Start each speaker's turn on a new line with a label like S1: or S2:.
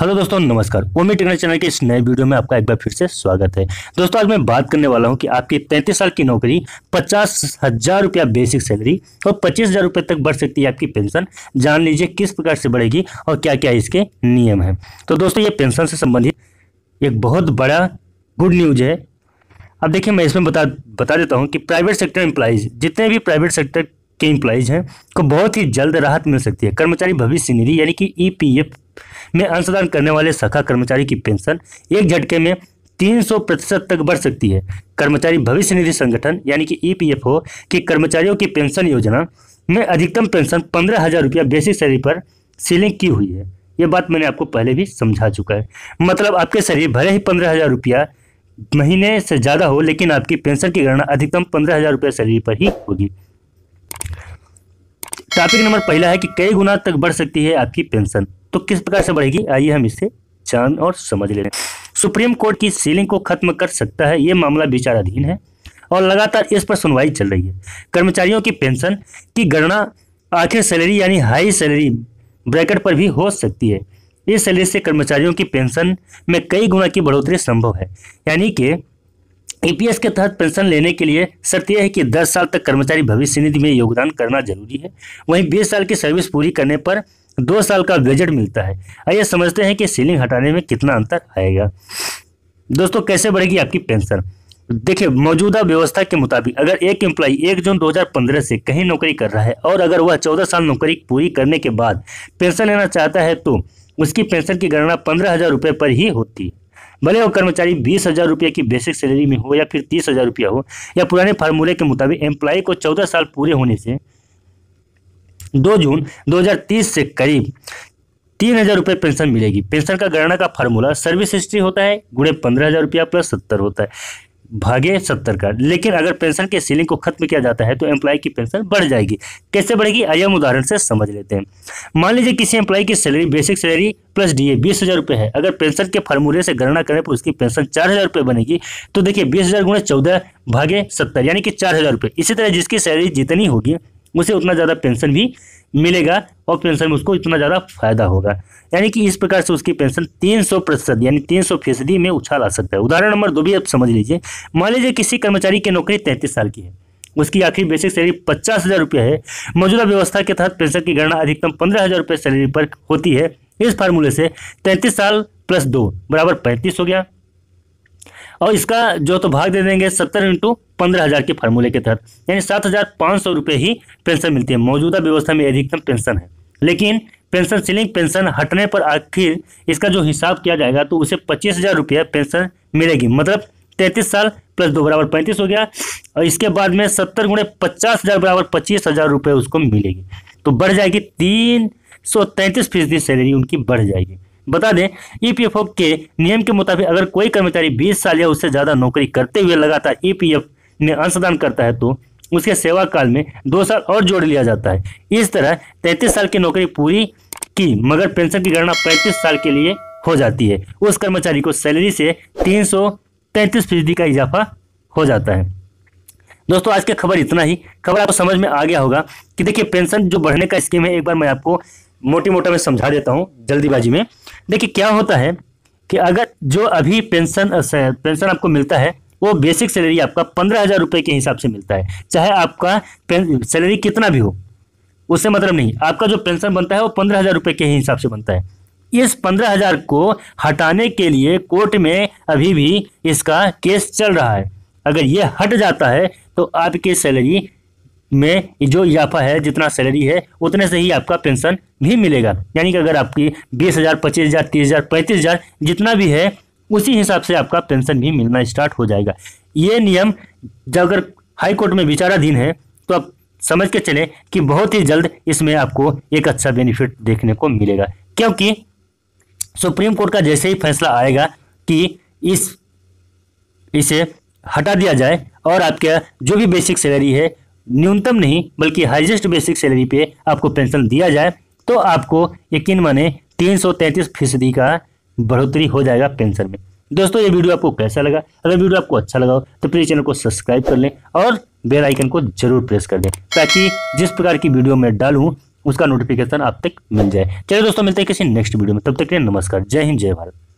S1: hello दोस्तों नमस्कार ओमी टेक्नल channel के इस नए वीडियो में आपका एक बार फिर से स्वागत है दोस्तों आज मैं बात करने वाला हूं कि आपकी 35 साल की नौकरी पचास हज़ार रुपया बेसिक सैलरी और पच्चीस हज़ार रुपये तक बढ़ सकती है आपकी पेंशन जान लीजिए किस प्रकार से बढ़ेगी और क्या क्या इसके नियम हैं तो दोस्तों ये पेंशन से संबंधित एक बहुत बड़ा गुड न्यूज है अब देखिए मैं इसमें बता बता देता हूँ कि प्राइवेट सेक्टर एम्प्लाइज जितने भी प्राइवेट सेक्टर के इम्प्लाइज हैं को बहुत ही जल्द राहत मिल सकती है कर्मचारी भविष्य निधि यानी कि ईपीएफ e में अंशदान करने वाले शाखा कर्मचारी की पेंशन एक झटके में 300 प्रतिशत तक बढ़ सकती है कर्मचारी भविष्य निधि संगठन यानी कि ईपीएफओ e की कर्मचारियों की पेंशन योजना में अधिकतम पेंशन पंद्रह हजार रुपया बेसिक सैलरी पर सीलिंग की हुई है ये बात मैंने आपको पहले भी समझा चुका है मतलब आपके शरीर भले ही पंद्रह हजार रुपया महीने से ज़्यादा हो लेकिन आपकी पेंशन की गणना अधिकतम पंद्रह हजार रुपया शरीर पर ही होगी टॉपिक नंबर पहला है कि कई गुना तक बढ़ सकती है आपकी पेंशन तो किस प्रकार से बढ़ेगी आइए हम इसे जान और समझ लेते हैं सुप्रीम कोर्ट की सीलिंग को खत्म कर सकता है ये मामला विचाराधीन है और लगातार इस पर सुनवाई चल रही है कर्मचारियों की पेंशन की गणना आखिर सैलरी यानी हाई सैलरी ब्रैकेट पर भी हो सकती है इस सैलरी से कर्मचारियों की पेंशन में कई गुना की बढ़ोतरी संभव है यानी कि ईपीएस e के तहत पेंशन लेने के लिए शर्त यह है कि 10 साल तक कर्मचारी भविष्य निधि में योगदान करना जरूरी है वहीं 20 साल की सर्विस पूरी करने पर दो साल का गजट मिलता है आइए समझते हैं कि सीलिंग हटाने में कितना अंतर आएगा दोस्तों कैसे बढ़ेगी आपकी पेंशन देखिए मौजूदा व्यवस्था के मुताबिक अगर एक एम्प्लॉय एक जून 2015 से कहीं नौकरी कर रहा है और अगर वह 14 साल नौकरी पूरी करने के बाद पेंशन लेना चाहता है तो उसकी पेंशन की गणना पंद्रह हज़ार रुपये पर ही होती है भले वो कर्मचारी बीस हज़ार रुपये की बेसिक सैलरी में हो या फिर तीस हज़ार रुपया हो या पुराने फार्मूले के मुताबिक एम्प्लॉय को चौदह साल पूरे होने से दो जून 2030 से करीब तीन हज़ार रुपये पेंशन मिलेगी पेंशन का गणना का फार्मूला सर्विस हिस्ट्री होता है गुणे पंद्रह हज़ार रुपया प्लस सत्तर होता है भागे सत्तर का लेकिन अगर पेंशन के सीलिंग को खत्म किया जाता है तो एम्प्लॉय की पेंशन बढ़ जाएगी कैसे बढ़ेगी आइए हम उदाहरण से समझ लेते हैं मान लीजिए किसी एम्प्लॉय की salary basic salary plus DA बीस हज़ार रुपये है अगर पेंशन के फार्मूले से गणना करें तो उसकी पेंशन चार हज़ार रुपये बनेगी तो देखिए बीस हज़ार गुणे चौदह भागे सत्तर यानी कि चार हज़ार रुपये इसी तरह जिसकी सैलरी जितनी होगी उसे उतना ज़्यादा पेंशन भी मिलेगा और पेंशन में उसको इतना ज़्यादा फायदा होगा यानी कि इस प्रकार से उसकी पेंशन 300 प्रतिशत यानी 300 फीसदी में उछाल आ सकता है उदाहरण नंबर दो भी आप समझ लीजिए मान लीजिए किसी कर्मचारी की नौकरी तैंतीस साल की है उसकी आखिरी बेसिक सैलरी पचास हज़ार रुपये है मौजूदा व्यवस्था के तहत पेंशन की गणना अधिकतम पंद्रह हज़ार रुपये सैलरी पर होती है इस फार्मूले से तैंतीस साल प्लस दो बराबर पैंतीस हो गया और इसका जो तो भाग दे देंगे सत्तर इंटू पंद्रह हज़ार के फार्मूले के तहत यानी सात हज़ार पाँच सौ रुपये ही पेंशन मिलती है मौजूदा व्यवस्था में अधिकतम पेंशन है लेकिन पेंशन सीलिंग पेंशन हटने पर आखिर इसका जो हिसाब किया जाएगा तो उसे पच्चीस हज़ार रुपया पेंशन मिलेगी मतलब तैंतीस साल प्लस दो बराबर पैंतीस हो गया और इसके बाद में सत्तर गुणे पचास हज़ार बराबर पच्चीस हज़ार रुपये उसको मिलेगी तो बढ़ जाएगी तीन सौ तैंतीस फीसदी सैलरी उनकी बढ़ जाएगी बता दें ईपीएफ e के नियम के मुताबिक अगर कोई कर्मचारी 20 साल या उससे ज़्यादा नौकरी करते हुए लगातार ईपीएफ e में अंशदान करता है तो उसके सेवा काल में दो साल और जोड़ लिया जाता है इस तरह तैंतीस साल की नौकरी पूरी की मगर पेंशन की गणना पैंतीस साल के लिए हो जाती है उस कर्मचारी को सैलरी से तीन सौ तैंतीस फीसदी का इजाफा हो जाता है दोस्तों आज की खबर इतना ही खबर आपको समझ में आ गया होगा कि देखिए पेंशन जो बढ़ने का स्कीम है एक बार मैं आपको मोटी मोटा मैं समझा देता हूँ जल्दीबाजी में देखिए क्या होता है कि अगर जो अभी पेंशन पेंशन आपको मिलता है वो बेसिक सैलरी आपका पंद्रह हज़ार रुपये के हिसाब से मिलता है चाहे आपका सैलरी कितना भी हो उससे मतलब नहीं आपका जो पेंशन बनता है वो पंद्रह हज़ार रुपये के हिसाब से बनता है इस पंद्रह हज़ार को हटाने के लिए कोर्ट में अभी भी इसका केस चल रहा है अगर ये हट जाता है तो आपकी सैलरी में जो इजाफा है जितना सैलरी है उतने से ही आपका पेंशन भी मिलेगा यानी कि अगर आपकी बीस हज़ार पच्चीस हज़ार तीस हज़ार पैंतीस हज़ार जितना भी है उसी हिसाब से आपका पेंशन भी मिलना स्टार्ट हो जाएगा ये नियम जब अगर हाई कोर्ट में विचाराधीन है तो आप समझ के चलें कि बहुत ही जल्द इसमें आपको एक अच्छा बेनिफिट देखने को मिलेगा क्योंकि सुप्रीम कोर्ट का जैसे ही फैसला आएगा कि इस इसे हटा दिया जाए और आपका जो भी बेसिक सैलरी है न्यूनतम नहीं बल्कि हाइजेस्ट बेसिक सैलरी पे आपको पेंशन दिया जाए तो आपको यकीन माने तीन सौ तैंतीस फीसदी का बढ़ोतरी हो जाएगा पेंशन में दोस्तों ये वीडियो आपको कैसा लगा अगर वीडियो आपको अच्छा लगा हो तो प्लीज़ चैनल को सब्सक्राइब कर लें और बेल आइकन को जरूर प्रेस कर दें ताकि जिस प्रकार की वीडियो मैं डालूँ उसका नोटिफिकेशन आप तक मिल जाए चलिए दोस्तों मिलते हैं किसी नेक्स्ट वीडियो में तब तक के लिए नमस्कार जय हिंद जय भारत